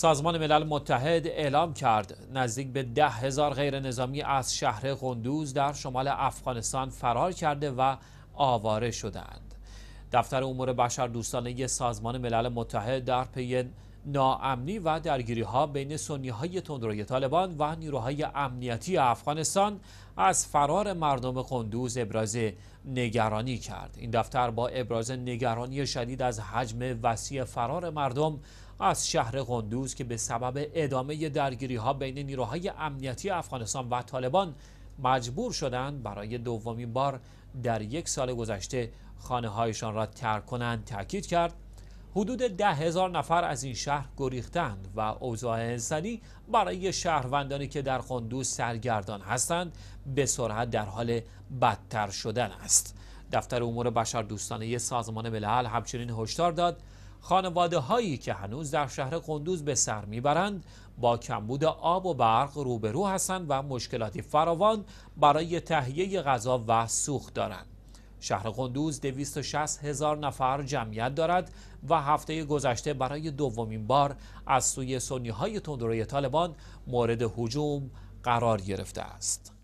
سازمان ملل متحد اعلام کرد نزدیک به ده هزار غیر نظامی از شهر قندوز در شمال افغانستان فرار کرده و آواره شدند. دفتر امور بشر دوستانه سازمان ملل متحد در پی ناامنی و درگیری ها بین سنی های تندروی طالبان و نیروهای امنیتی افغانستان از فرار مردم قندوز ابراز نگرانی کرد این دفتر با ابراز نگرانی شدید از حجم وسیع فرار مردم از شهر قندوز که به سبب ادامه درگیری ها بین نیروهای امنیتی افغانستان و طالبان مجبور شدند برای دومین بار در یک سال گذشته خانه هایشان را ترک کنند تاکید کرد حدود ده هزار نفر از این شهر گریختند و اوضاع انسانی برای شهروندانی که در قندوز سرگردان هستند به سرعت در حال بدتر شدن است دفتر امور بشر دوستانه سازمان ملل همچنین هشدار داد خانواده هایی که هنوز در شهر قندوز به سر میبرند با کمبود آب و برق روبرو هستند و مشکلاتی فراوان برای تهیه غذا و سوخت دارند شهر قندوز 260 هزار نفر جمعیت دارد و هفته گذشته برای دومین بار از سوی سنی های تندروی طالبان مورد حجوم قرار گرفته است.